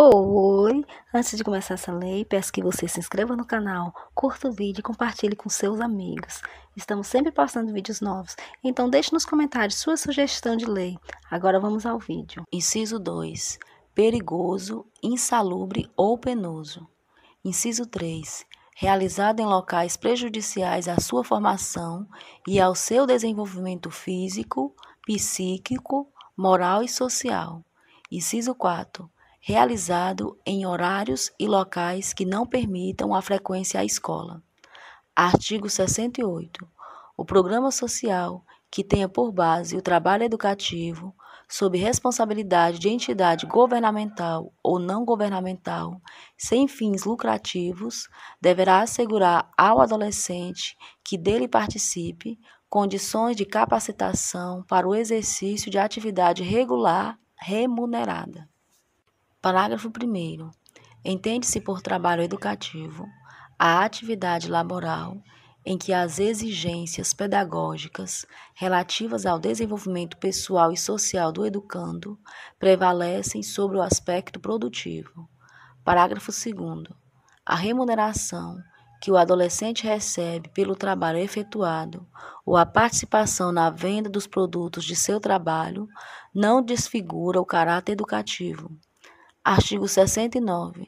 Oi! Antes de começar essa lei, peço que você se inscreva no canal, curta o vídeo e compartilhe com seus amigos. Estamos sempre postando vídeos novos, então deixe nos comentários sua sugestão de lei. Agora vamos ao vídeo. Inciso 2. Perigoso, insalubre ou penoso. Inciso 3. Realizado em locais prejudiciais à sua formação e ao seu desenvolvimento físico, psíquico, moral e social. Inciso 4 realizado em horários e locais que não permitam a frequência à escola. Artigo 68. O programa social que tenha por base o trabalho educativo, sob responsabilidade de entidade governamental ou não governamental, sem fins lucrativos, deverá assegurar ao adolescente que dele participe condições de capacitação para o exercício de atividade regular remunerada. Parágrafo 1. Entende-se por trabalho educativo a atividade laboral em que as exigências pedagógicas relativas ao desenvolvimento pessoal e social do educando prevalecem sobre o aspecto produtivo. Parágrafo 2. A remuneração que o adolescente recebe pelo trabalho efetuado ou a participação na venda dos produtos de seu trabalho não desfigura o caráter educativo Artigo 69.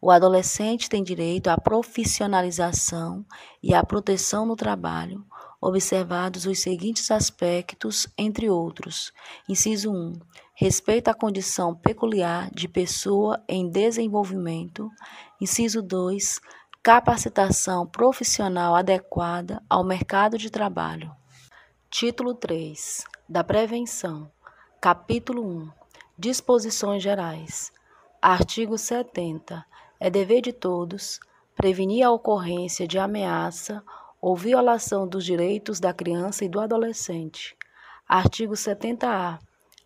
O adolescente tem direito à profissionalização e à proteção no trabalho, observados os seguintes aspectos, entre outros. Inciso 1. Respeito à condição peculiar de pessoa em desenvolvimento. Inciso 2. Capacitação profissional adequada ao mercado de trabalho. Título 3. Da Prevenção. Capítulo 1. Disposições Gerais. Artigo 70. É dever de todos prevenir a ocorrência de ameaça ou violação dos direitos da criança e do adolescente. Artigo 70-A.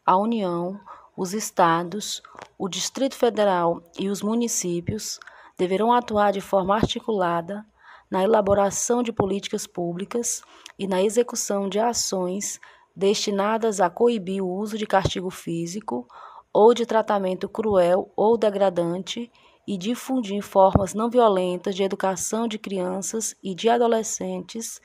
A União, os Estados, o Distrito Federal e os municípios deverão atuar de forma articulada na elaboração de políticas públicas e na execução de ações destinadas a coibir o uso de castigo físico ou de tratamento cruel ou degradante e difundir formas não violentas de educação de crianças e de adolescentes,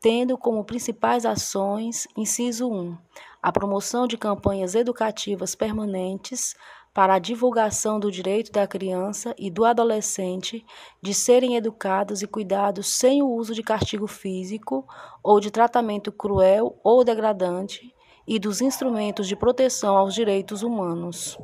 tendo como principais ações, inciso 1, a promoção de campanhas educativas permanentes para a divulgação do direito da criança e do adolescente de serem educados e cuidados sem o uso de castigo físico ou de tratamento cruel ou degradante e dos instrumentos de proteção aos direitos humanos.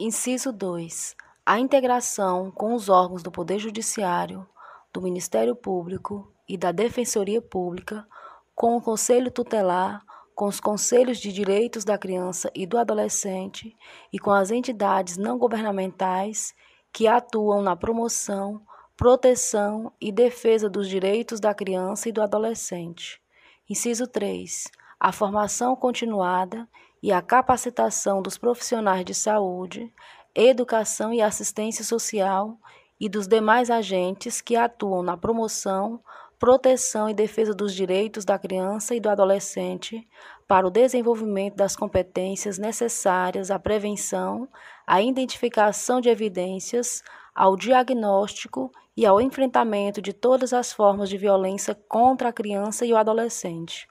Inciso 2. A integração com os órgãos do Poder Judiciário, do Ministério Público e da Defensoria Pública, com o Conselho Tutelar, com os Conselhos de Direitos da Criança e do Adolescente e com as entidades não governamentais que atuam na promoção, proteção e defesa dos direitos da criança e do adolescente. Inciso 3 a formação continuada e a capacitação dos profissionais de saúde, educação e assistência social e dos demais agentes que atuam na promoção, proteção e defesa dos direitos da criança e do adolescente para o desenvolvimento das competências necessárias à prevenção, à identificação de evidências, ao diagnóstico e ao enfrentamento de todas as formas de violência contra a criança e o adolescente.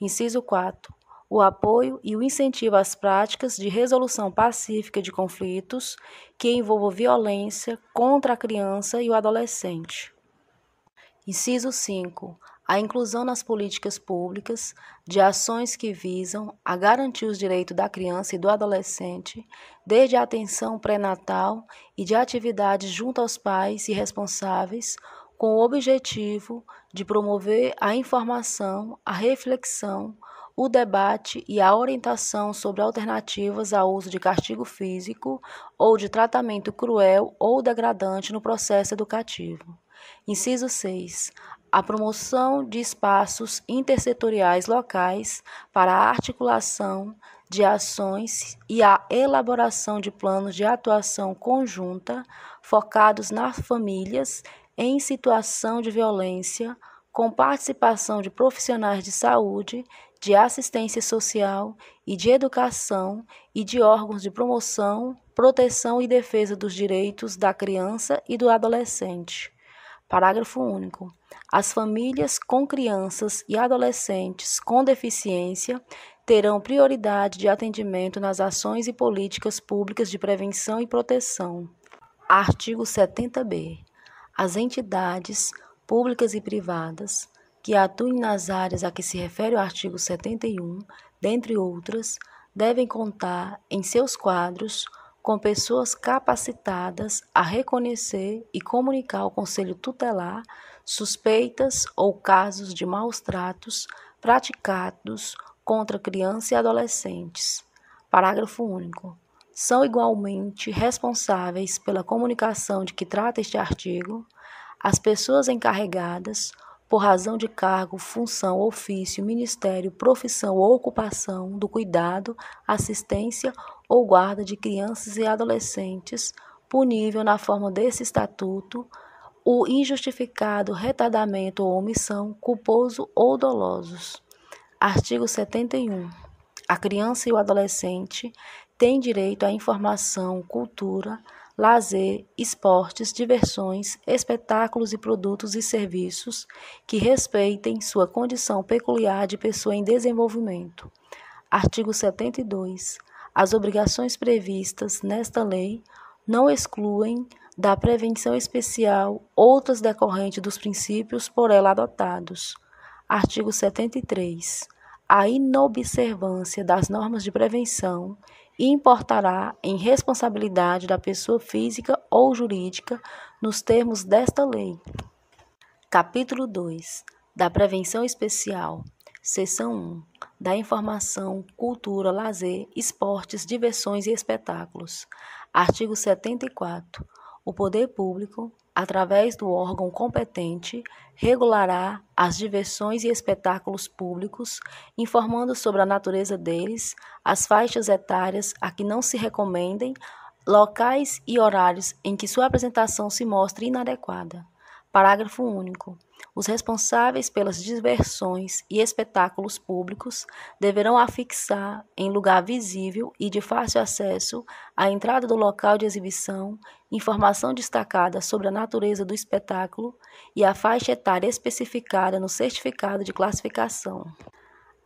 Inciso 4. O apoio e o incentivo às práticas de resolução pacífica de conflitos que envolvam violência contra a criança e o adolescente. Inciso 5 a inclusão nas políticas públicas de ações que visam a garantir os direitos da criança e do adolescente, desde a atenção pré-natal e de atividades junto aos pais e responsáveis, com o objetivo de promover a informação, a reflexão, o debate e a orientação sobre alternativas ao uso de castigo físico ou de tratamento cruel ou degradante no processo educativo. Inciso 6. A promoção de espaços intersetoriais locais para a articulação de ações e a elaboração de planos de atuação conjunta focados nas famílias em situação de violência, com participação de profissionais de saúde, de assistência social e de educação e de órgãos de promoção, proteção e defesa dos direitos da criança e do adolescente. Parágrafo único. As famílias com crianças e adolescentes com deficiência terão prioridade de atendimento nas ações e políticas públicas de prevenção e proteção. Artigo 70b as entidades públicas e privadas que atuem nas áreas a que se refere o artigo 71, dentre outras, devem contar em seus quadros com pessoas capacitadas a reconhecer e comunicar ao Conselho Tutelar suspeitas ou casos de maus tratos praticados contra crianças e adolescentes. Parágrafo único são igualmente responsáveis pela comunicação de que trata este artigo as pessoas encarregadas, por razão de cargo, função, ofício, ministério, profissão ou ocupação, do cuidado, assistência ou guarda de crianças e adolescentes, punível na forma desse estatuto o injustificado retardamento ou omissão, culposo ou dolosos. Artigo 71. A criança e o adolescente têm direito à informação, cultura, lazer, esportes, diversões, espetáculos e produtos e serviços que respeitem sua condição peculiar de pessoa em desenvolvimento. Artigo 72. As obrigações previstas nesta lei não excluem da prevenção especial outras decorrentes dos princípios por ela adotados. Artigo 73 a inobservância das normas de prevenção e importará em responsabilidade da pessoa física ou jurídica nos termos desta lei. Capítulo 2 da Prevenção Especial, Seção 1 da Informação, Cultura, Lazer, Esportes, Diversões e Espetáculos. Artigo 74. O poder público através do órgão competente, regulará as diversões e espetáculos públicos, informando sobre a natureza deles, as faixas etárias a que não se recomendem, locais e horários em que sua apresentação se mostre inadequada. Parágrafo único. Os responsáveis pelas diversões e espetáculos públicos deverão afixar em lugar visível e de fácil acesso à entrada do local de exibição informação destacada sobre a natureza do espetáculo e a faixa etária especificada no certificado de classificação.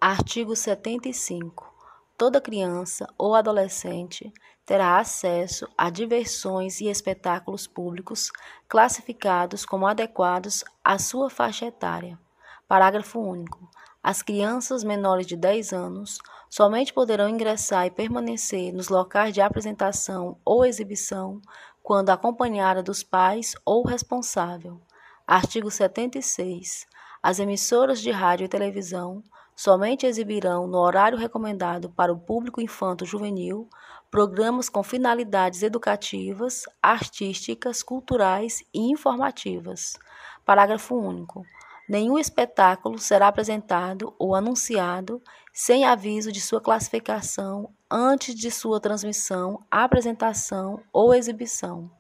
Artigo 75. Toda criança ou adolescente terá acesso a diversões e espetáculos públicos classificados como adequados à sua faixa etária. Parágrafo único. As crianças menores de 10 anos somente poderão ingressar e permanecer nos locais de apresentação ou exibição quando acompanhada dos pais ou responsável. Artigo 76. As emissoras de rádio e televisão somente exibirão no horário recomendado para o público infanto-juvenil programas com finalidades educativas, artísticas, culturais e informativas. Parágrafo único. Nenhum espetáculo será apresentado ou anunciado sem aviso de sua classificação antes de sua transmissão, apresentação ou exibição.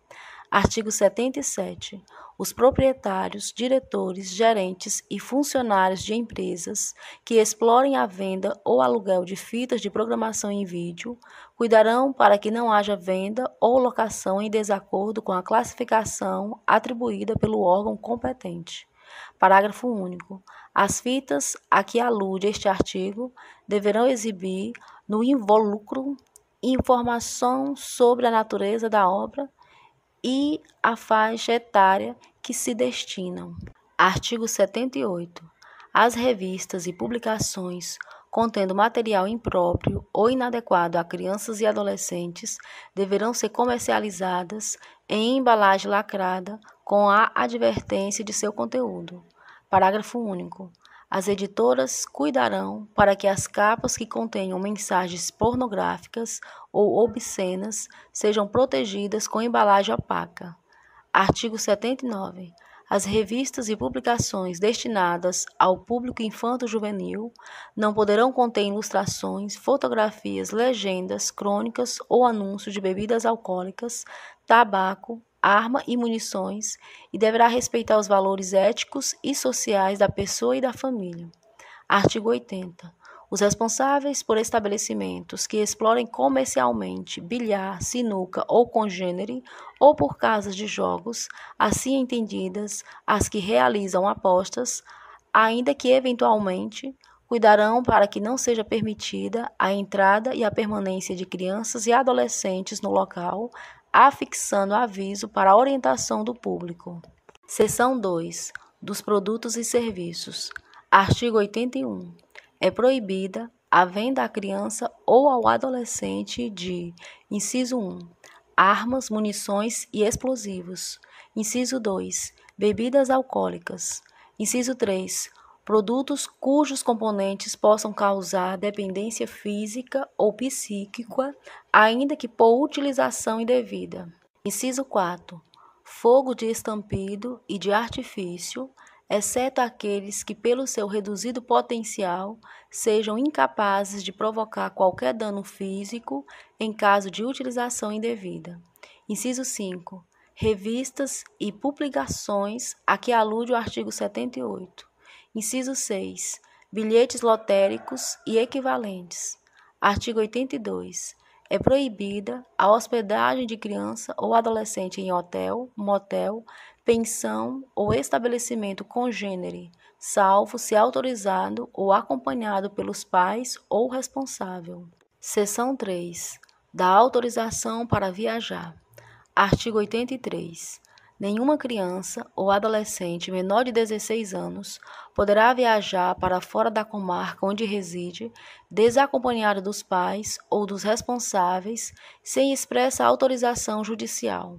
Artigo 77. Os proprietários, diretores, gerentes e funcionários de empresas que explorem a venda ou aluguel de fitas de programação em vídeo cuidarão para que não haja venda ou locação em desacordo com a classificação atribuída pelo órgão competente. Parágrafo único. As fitas a que alude este artigo deverão exibir no involucro informação sobre a natureza da obra e a faixa etária que se destinam. Artigo 78. As revistas e publicações contendo material impróprio ou inadequado a crianças e adolescentes deverão ser comercializadas em embalagem lacrada com a advertência de seu conteúdo. Parágrafo único. As editoras cuidarão para que as capas que contenham mensagens pornográficas ou obscenas sejam protegidas com embalagem opaca. Artigo 79. As revistas e publicações destinadas ao público infanto-juvenil não poderão conter ilustrações, fotografias, legendas, crônicas ou anúncios de bebidas alcoólicas, tabaco, arma e munições e deverá respeitar os valores éticos e sociais da pessoa e da família. Artigo 80. Os responsáveis por estabelecimentos que explorem comercialmente bilhar, sinuca ou congênere, ou por casas de jogos, assim entendidas, as que realizam apostas, ainda que eventualmente cuidarão para que não seja permitida a entrada e a permanência de crianças e adolescentes no local, afixando aviso para orientação do público. Seção 2. Dos produtos e serviços. Artigo 81. É proibida a venda à criança ou ao adolescente de: inciso 1. Armas, munições e explosivos. Inciso 2. Bebidas alcoólicas. Inciso 3 produtos cujos componentes possam causar dependência física ou psíquica, ainda que por utilização indevida. Inciso 4. Fogo de estampido e de artifício, exceto aqueles que, pelo seu reduzido potencial, sejam incapazes de provocar qualquer dano físico em caso de utilização indevida. Inciso 5. Revistas e publicações a que alude o artigo 78. Inciso 6. Bilhetes lotéricos e equivalentes. Artigo 82. É proibida a hospedagem de criança ou adolescente em hotel, motel, pensão ou estabelecimento congênere, salvo se autorizado ou acompanhado pelos pais ou responsável. Seção 3. Da autorização para viajar. Artigo 83. Nenhuma criança ou adolescente menor de 16 anos poderá viajar para fora da comarca onde reside, desacompanhado dos pais ou dos responsáveis, sem expressa autorização judicial.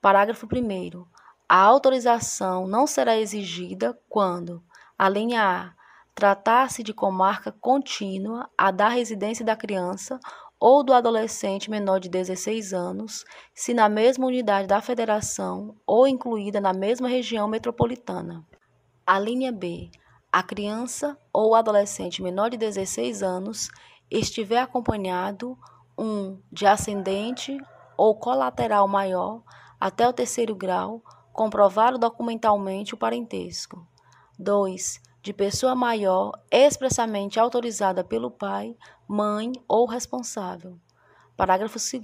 Parágrafo 1. A autorização não será exigida quando, a linha A, tratar-se de comarca contínua à da residência da criança ou do adolescente menor de 16 anos, se na mesma unidade da federação ou incluída na mesma região metropolitana. A linha B. A criança ou adolescente menor de 16 anos estiver acompanhado um de ascendente ou colateral maior até o terceiro grau, comprovado documentalmente o parentesco. 2. De pessoa maior expressamente autorizada pelo pai, mãe ou responsável. Parágrafo 2.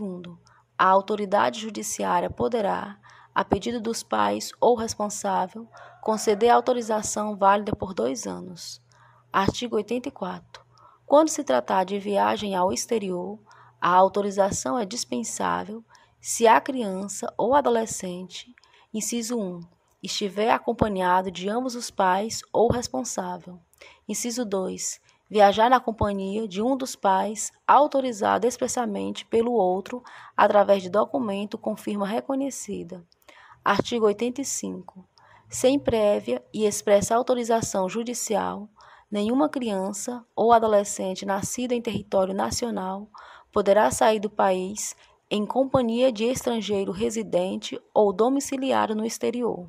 A autoridade judiciária poderá, a pedido dos pais ou responsável, conceder autorização válida por dois anos. Artigo 84. Quando se tratar de viagem ao exterior, a autorização é dispensável se a criança ou adolescente, inciso 1, estiver acompanhado de ambos os pais ou responsável. Inciso 2, viajar na companhia de um dos pais, autorizado expressamente pelo outro através de documento com firma reconhecida. Artigo 85. Sem prévia e expressa autorização judicial, nenhuma criança ou adolescente nascida em território nacional poderá sair do país em companhia de estrangeiro residente ou domiciliário no exterior.